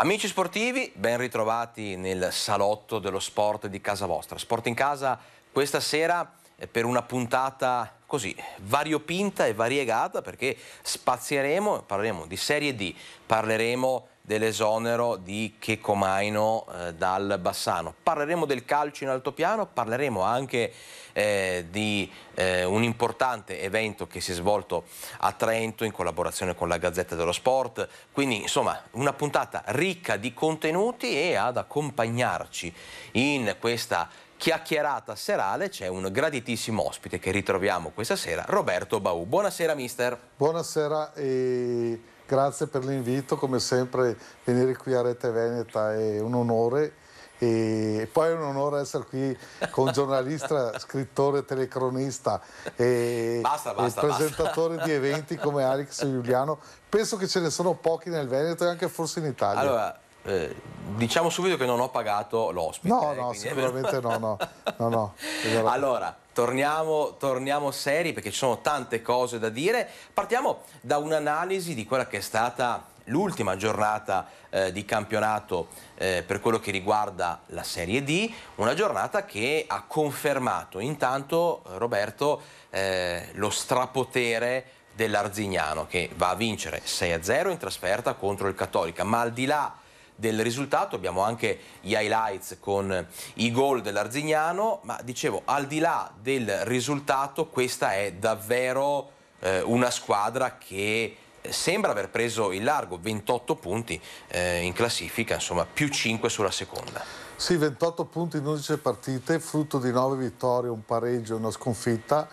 Amici sportivi, ben ritrovati nel salotto dello sport di casa vostra. Sport in casa questa sera per una puntata così variopinta e variegata perché spazieremo, parleremo di Serie D, parleremo dell'esonero di Checo Maino eh, dal Bassano. Parleremo del calcio in altopiano, parleremo anche eh, di eh, un importante evento che si è svolto a Trento in collaborazione con la Gazzetta dello Sport, quindi insomma una puntata ricca di contenuti e ad accompagnarci in questa chiacchierata serale c'è un graditissimo ospite che ritroviamo questa sera, Roberto Bau. Buonasera mister. Buonasera e grazie per l'invito, come sempre venire qui a Rete Veneta è un onore e poi è un onore essere qui con giornalista, scrittore, telecronista e, basta, basta, e presentatore basta. di eventi come Alex e Giuliano. Penso che ce ne sono pochi nel Veneto e anche forse in Italia. Allora, eh, diciamo subito che non ho pagato l'ospite. No, eh, no, sicuramente no, no, no, no allora, Torniamo, torniamo, seri perché ci sono tante cose da dire. Partiamo da un'analisi di quella che è stata l'ultima giornata eh, di campionato eh, per quello che riguarda la Serie D, una giornata che ha confermato intanto Roberto eh, lo strapotere dell'Arzignano che va a vincere 6-0 in trasferta contro il Cattolica, ma al di là del risultato, abbiamo anche gli highlights con i gol dell'Arzignano, ma dicevo, al di là del risultato, questa è davvero eh, una squadra che eh, sembra aver preso il largo, 28 punti eh, in classifica, insomma più 5 sulla seconda. Sì, 28 punti in 11 partite, frutto di 9 vittorie, un pareggio una sconfitta.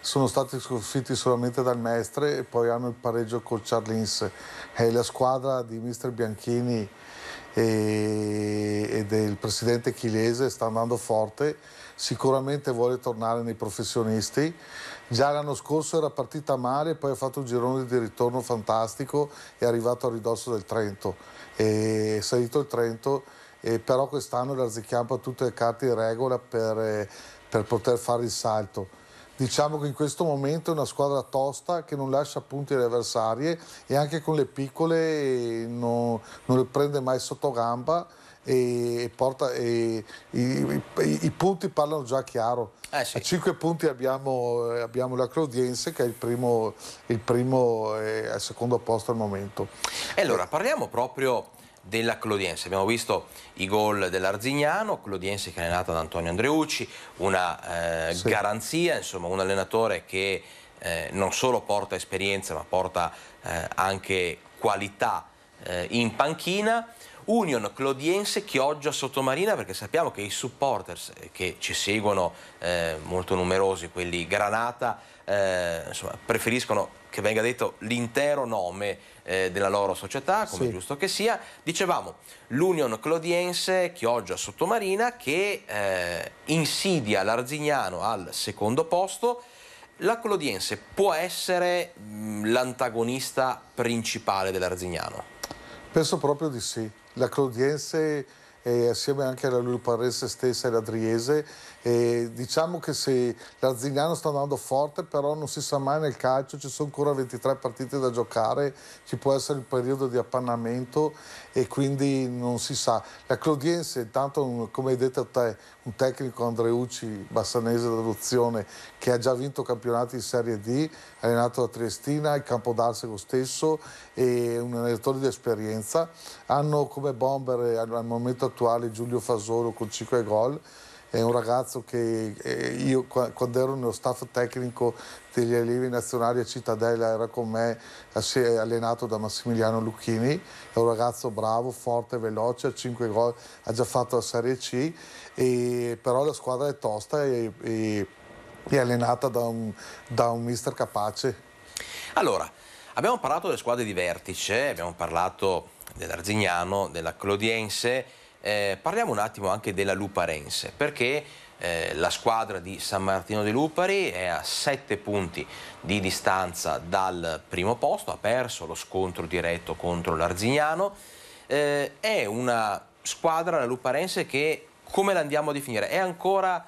Sono stati sconfitti solamente dal Mestre e poi hanno il pareggio col Charlins. È la squadra di mister Bianchini e, ed il presidente Chilese sta andando forte, sicuramente vuole tornare nei professionisti. Già l'anno scorso era partita male, poi ha fatto un girone di ritorno fantastico, è arrivato a ridosso del Trento, è salito il Trento, però quest'anno l'Arzicampo ha tutte le carte in regola per, eh, per poter fare il salto Diciamo che in questo momento è una squadra tosta che non lascia punti alle avversarie e anche con le piccole non, non le prende mai sotto gamba e, porta, e i, i, i, punti parlano già chiaro. Eh sì. A 5 punti abbiamo, abbiamo, la Claudiense che è il primo, il primo e eh, al secondo posto al momento. E allora parliamo proprio della Clodiense. Abbiamo visto i gol dell'Arzignano, Clodiense che è allenata da Antonio Andreucci, una eh, sì. garanzia, insomma un allenatore che eh, non solo porta esperienza ma porta eh, anche qualità eh, in panchina. Union Clodiense Chioggia Sottomarina perché sappiamo che i supporters eh, che ci seguono eh, molto numerosi, quelli Granata, insomma, preferiscono che venga detto l'intero nome eh, della loro società, come sì. giusto che sia. Dicevamo, l'Union Clodiense Chioggia Sottomarina che eh, insidia l'Arzignano al secondo posto. La Clodiense può essere mm, l'antagonista principale dell'Arzignano? Penso proprio di sì. La Clodiense, eh, assieme anche alla Lulparese stessa e la Driese, e diciamo che se l'Arzignano sta andando forte, però non si sa mai nel calcio, ci sono ancora 23 partite da giocare, ci può essere il periodo di appannamento e quindi non si sa. La Clodiense, intanto come hai detto te, un tecnico Andreucci, bassanese d'adozione, che ha già vinto campionati di Serie D, allenato a Triestina, il campo d'Arsego stesso e un allenatore di esperienza. Hanno come bomber al momento attuale Giulio Fasolo con 5 gol è un ragazzo che eh, io quando ero nello staff tecnico degli allievi nazionali a Cittadella era con me allenato da Massimiliano Lucchini, è un ragazzo bravo, forte, veloce, ha 5 gol, ha già fatto la Serie C, e, però la squadra è tosta e, e è allenata da un, da un mister capace. Allora, abbiamo parlato delle squadre di vertice, abbiamo parlato dell'Arzignano, della Clodiense, eh, parliamo un attimo anche della Luparense, perché eh, la squadra di San Martino di Lupari è a 7 punti di distanza dal primo posto, ha perso lo scontro diretto contro l'Arzignano, eh, è una squadra, la Luparense, che come la andiamo a definire? È ancora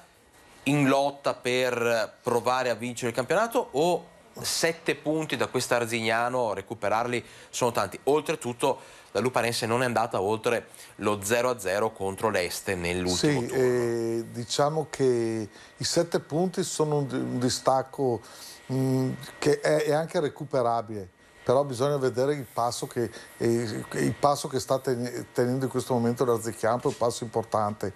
in lotta per provare a vincere il campionato o sette punti da questa Arzignano, recuperarli sono tanti? Oltretutto la Lupanense non è andata oltre lo 0-0 contro l'Este nell'ultimo sì, turno. Eh, diciamo che i sette punti sono un, distacco mh, mm, che è, è anche recuperabile però bisogna vedere il passo che, il passo che sta tenendo in questo momento la è un passo importante.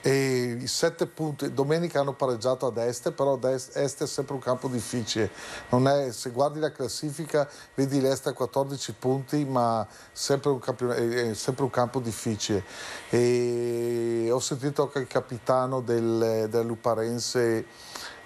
E i sette punti, domenica hanno pareggiato ad est, però ad est, est è sempre un campo difficile. È, se guardi la classifica vedi l'est a 14 punti, ma sempre un è sempre un campo difficile. E ho sentito anche il capitano del, dell'Uparense,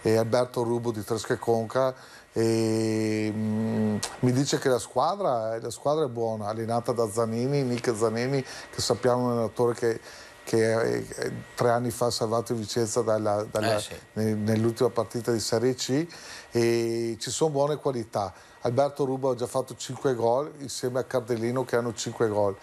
eh, Alberto Rubo di Tresca e Conca, e mh, mm, mi dice che la squadra, eh, la squadra, è buona, allenata da Zanini, Nick Zanini, che sappiamo è un allenatore che, che eh, eh tre anni fa ha salvato Vicenza dalla, dalla, eh sì. nell'ultima partita di Serie C e ci sono buone qualità. Alberto Ruba ha già fatto 5 gol insieme a Cardellino che hanno 5 gol.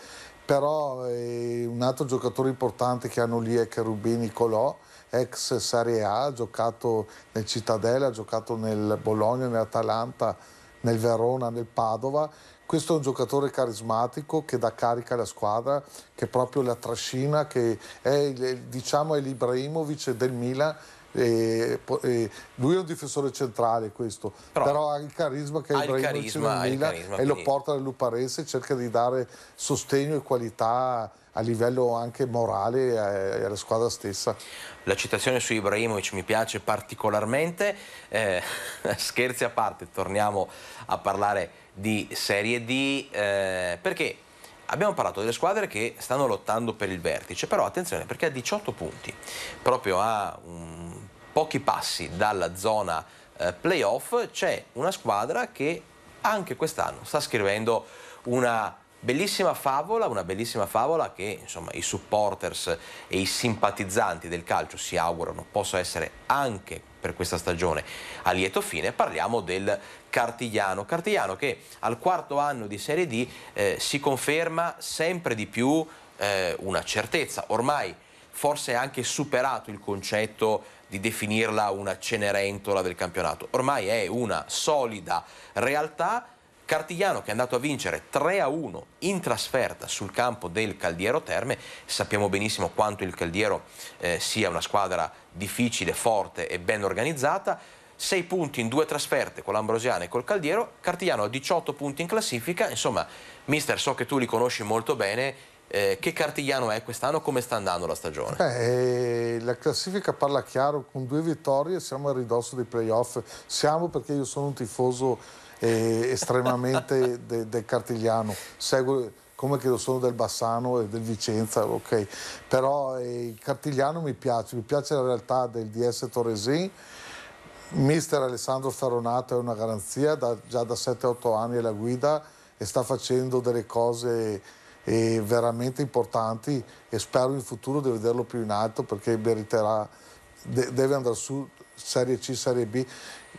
Però eh, un altro giocatore importante che hanno lì è Cherubini Colò, ex Serie A, ha giocato nel Cittadella, ha giocato nel Bologna, nell'Atalanta, nel Verona, nel Padova. Questo è un giocatore carismatico che dà carica alla squadra, che proprio la trascina, che è diciamo, l'Ibrahimovic del Milan e, e lui è un difensore centrale questo però, però ha il carisma che ha il carisma, Milan, il carisma, e quindi... lo porta nel Luparese cerca di dare sostegno e qualità a livello anche morale e alla squadra stessa. La citazione su Ibrahimovic mi piace particolarmente, eh, scherzi a parte, torniamo a parlare di Serie D, eh, perché abbiamo parlato delle squadre che stanno lottando per il vertice, però attenzione perché a 18 punti, proprio a um, pochi passi dalla zona eh, playoff, c'è una squadra che anche quest'anno sta scrivendo una Bellissima favola, una bellissima favola che insomma, i supporters e i simpatizzanti del calcio si augurano possa essere anche per questa stagione a lieto fine. Parliamo del Cartigliano. Cartigliano che al quarto anno di Serie D eh, si conferma sempre di più eh, una certezza. Ormai forse è anche superato il concetto di definirla una cenerentola del campionato. Ormai è una solida realtà Cartigliano che è andato a vincere 3 a 1 in trasferta sul campo del Caldiero Terme, sappiamo benissimo quanto il Caldiero eh, sia una squadra difficile, forte e ben organizzata, 6 punti in due trasferte con l'Ambrosiana e col Caldiero, Cartigliano ha 18 punti in classifica, insomma mister so che tu li conosci molto bene, eh, che Cartigliano è quest'anno, come sta andando la stagione? Eh, la classifica parla chiaro, con due vittorie siamo a ridosso dei playoff, siamo perché io sono un tifoso eh, estremamente de, del Cartigliano, Segue, come che lo sono del Bassano e del Vicenza, ok, però eh, il Cartigliano mi piace, mi piace la realtà del DS Torresin. mister Alessandro Staronato è una garanzia, da, già da 7-8 anni è la guida e sta facendo delle cose eh, veramente importanti e spero in futuro di vederlo più in alto perché meriterà de- deve andare su Serie C, Serie B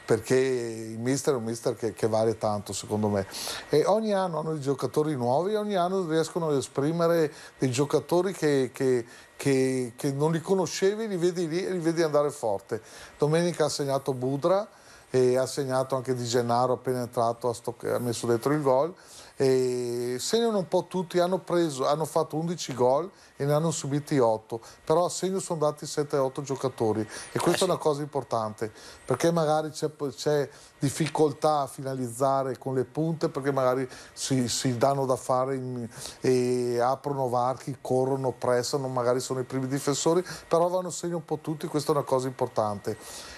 perché il mister è un mister che, che, vale tanto secondo me e ogni anno hanno dei giocatori nuovi e ogni anno riescono ad esprimere dei giocatori che, che, che non li conoscevi li vedi lì e li vedi andare forte domenica ha segnato Budra e ha segnato anche Di Gennaro appena entrato ha, stoc- ha messo dentro il gol e segnano un po' tutti, hanno, preso, hanno fatto 11 gol e ne hanno subiti 8, però a segno sono dati 7-8 giocatori e questa eh sì. è una cosa importante perché magari c'è, c'è, difficoltà a finalizzare con le punte perché magari si, si danno da fare in, e aprono varchi, corrono, pressano, magari sono i primi difensori, però vanno a segno un po' tutti, questa è una cosa importante.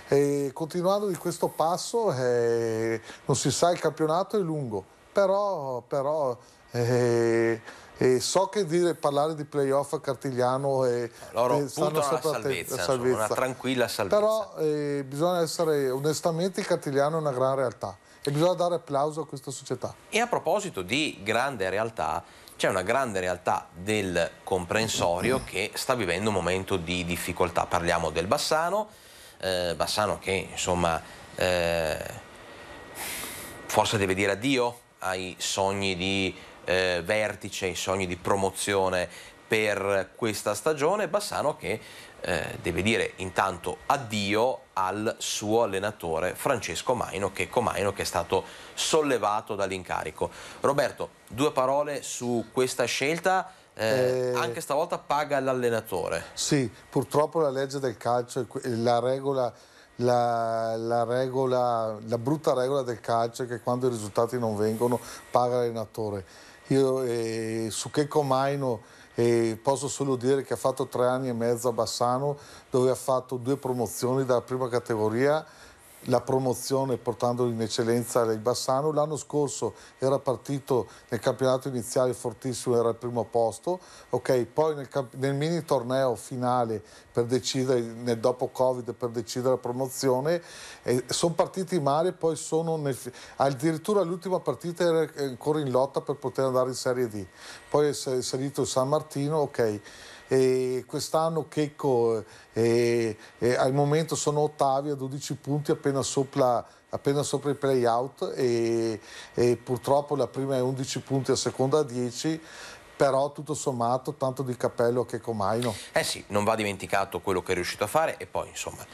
E continuando di questo passo, eh, non si sa, il campionato è lungo però, però eh, eh, so che dire, parlare di playoff a Cartigliano è eh, stanno salvezza, salvezza. Insomma, una tranquilla salvezza. Però eh, bisogna essere onestamente Cartigliano è una gran realtà e bisogna dare applauso a questa società. E a proposito di grande realtà, c'è una grande realtà del comprensorio che sta vivendo un momento di difficoltà. Parliamo del Bassano, eh, Bassano che insomma eh, forse deve dire addio ai sogni di eh, vertice, ai sogni di promozione per questa stagione, Bassano che eh, deve dire intanto addio al suo allenatore Francesco Maino che, Comaino, che è stato sollevato dall'incarico. Roberto, due parole su questa scelta, eh, eh anche stavolta paga l'allenatore. Sì, purtroppo la legge del calcio, la regola la, la, regola, la brutta regola del calcio è che quando i risultati non vengono paga l'allenatore. Io eh, su Checco Maino eh, posso solo dire che ha fatto tre anni e mezzo a Bassano dove ha fatto due promozioni dalla prima categoria la promozione portandolo in eccellenza il Bassano. L'anno scorso era partito nel campionato iniziale fortissimo, era al primo posto, ok, poi nel, nel mini torneo finale per decidere, nel dopo Covid per decidere la promozione, eh, sono partiti male, poi sono nel, addirittura l'ultima partita era ancora in lotta per poter andare in Serie D. Poi è salito il San Martino, ok e quest'anno Checco eh, eh, al momento sono ottavi a 12 punti appena sopra appena sopra il playout e, e purtroppo la prima è 11 punti, la seconda 10 però tutto sommato tanto di cappello che Comaino. Eh sì, non va dimenticato quello che è riuscito a fare e poi insomma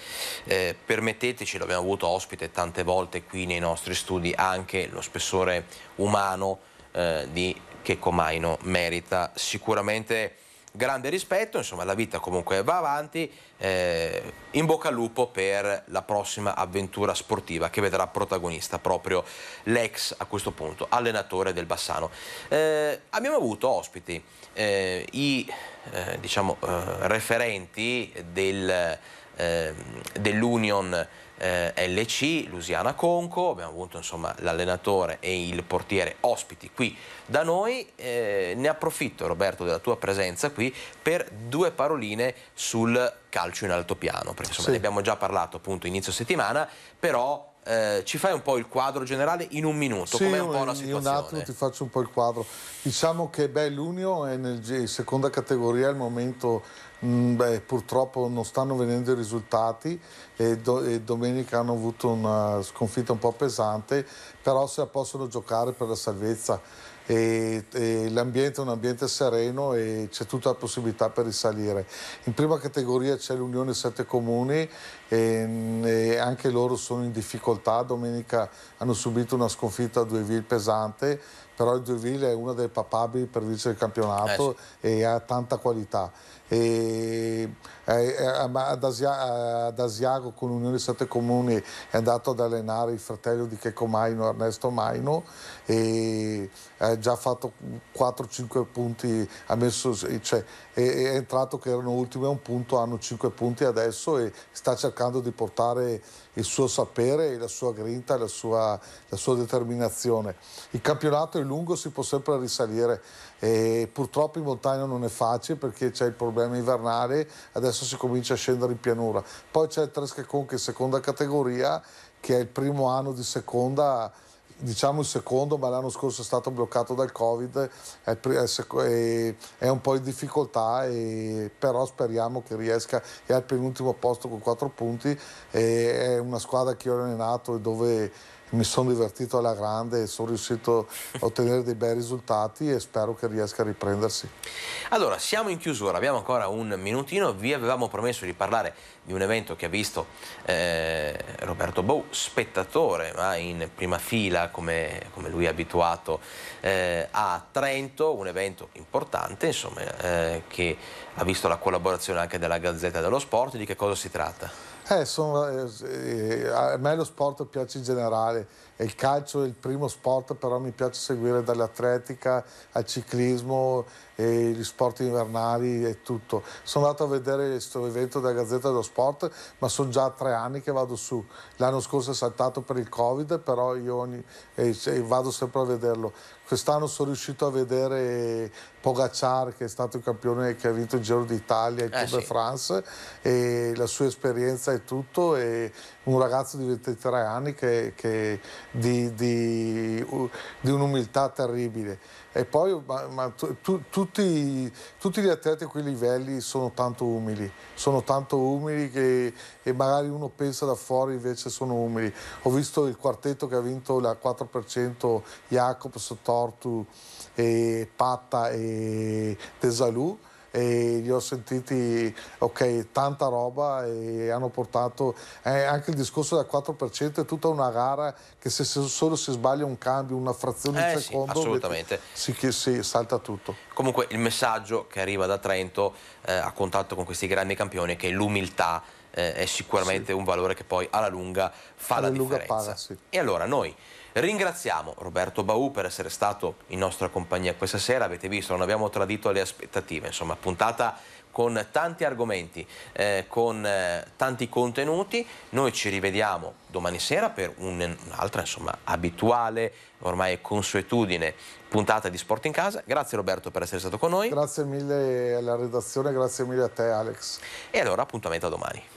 eh, permetteteci, l'abbiamo avuto ospite tante volte qui nei nostri studi, anche lo spessore umano eh, di che Comaino merita sicuramente grande rispetto, insomma la vita comunque va avanti, eh, in bocca al lupo per la prossima avventura sportiva che vedrà protagonista proprio l'ex a questo punto allenatore del Bassano. Eh, abbiamo avuto ospiti eh, i eh, diciamo, eh, referenti del, eh, dell'Union eh, LC, Lusiana Conco, abbiamo avuto l'allenatore e il portiere ospiti qui da noi, eh, ne approfitto Roberto della tua presenza qui per due paroline sul calcio in alto piano, perché insomma, sì. ne abbiamo già parlato appunto inizio settimana, però eh, ci fai un po' il quadro generale in un minuto, sì, com'è un po' la situazione? Sì, un attimo ti faccio un po' il quadro. Diciamo che beh, l'Unio è nel seconda categoria al momento Mm, beh, purtroppo non stanno venendo i risultati e, do- e, domenica hanno avuto una sconfitta un po' pesante, però se possono giocare per la salvezza. E, e l'ambiente è un ambiente sereno e c'è tutta la possibilità per risalire. In prima categoria c'è l'Unione Sette Comuni e, e anche loro sono in difficoltà. Domenica hanno subito una sconfitta a due pesante però il Deauville è una delle papabili per vincere il campionato eh sì. e ha tanta qualità. E, eh, eh, ad, Asia, ad, Asiago con Unione Sette Comuni è andato ad allenare il fratello di Checo Maino, Ernesto Maino, e eh, ha già fatto 4-5 punti, messo, cioè, è, è, entrato che erano ultimi a un punto, hanno 5 punti adesso e sta cercando di portare il suo sapere, la sua grinta, la sua, la sua determinazione. Il campionato è lungo lungo si può sempre risalire e purtroppo in montagna non è facile perché c'è il problema invernale, adesso si comincia a scendere in pianura. Poi c'è il Trescacon che è seconda categoria, che è il primo anno di seconda diciamo il secondo, ma l'anno scorso è stato bloccato dal Covid, è, un po' in difficoltà, però speriamo che riesca, è al penultimo posto con quattro punti, è una squadra che ho allenato e dove mi sono divertito alla grande e sono riuscito a ottenere dei bei risultati e spero che riesca a riprendersi. Allora, siamo in chiusura, abbiamo ancora un minutino, vi avevamo promesso di parlare di un evento che ha visto eh, Roberto Bou, spettatore, ma in prima fila come, come lui è abituato eh, a Trento, un evento importante insomma, eh, che ha visto la collaborazione anche della Gazzetta dello Sport, di che cosa si tratta? Eh, sono, eh, eh, a me lo sport piace in generale e il calcio è il primo sport, però mi piace seguire dall'atletica al ciclismo e gli sport invernali e tutto. Sono andato a vedere questo evento della Gazzetta dello Sport, ma sono già tre anni che vado su. L'anno scorso è saltato per il Covid, però io ogni, eh, vado sempre a vederlo. Quest'anno sono riuscito a vedere Pogacar che è stato il campione che ha vinto il Giro d'Italia, il eh, Tour eh, de France e la sua esperienza è tutto e un ragazzo di 23 anni che, che di, di, di un'umiltà terribile. E poi ma, ma tu, tu, tutti, tutti, gli atleti a quei livelli sono tanto umili, sono tanto umili che e magari uno pensa da fuori invece sono umili. Ho visto il quartetto che ha vinto la 4%, Jacobs, Tortu, e Patta e Desalù e li ho sentiti, ok, tanta roba e hanno portato eh, anche il discorso del 4%, è tutta una gara che se, se solo si sbaglia un cambio, una frazione eh, di secondo, sì, assolutamente. Si, si, salta tutto. Comunque il messaggio che arriva da Trento eh, a contatto con questi grandi campioni è che l'umiltà eh, è sicuramente sì. un valore che poi alla lunga fa alla la lunga differenza. Paga, sì. E allora noi Ringraziamo Roberto Bau per essere stato in nostra compagnia questa sera, avete visto, non abbiamo tradito le aspettative, insomma puntata con tanti argomenti, eh, con eh, tanti contenuti. Noi ci rivediamo domani sera per un'altra, insomma, abituale, ormai consuetudine, puntata di Sport in Casa. Grazie Roberto per essere stato con noi. Grazie mille alla redazione, grazie mille a te Alex. E allora appuntamento a domani.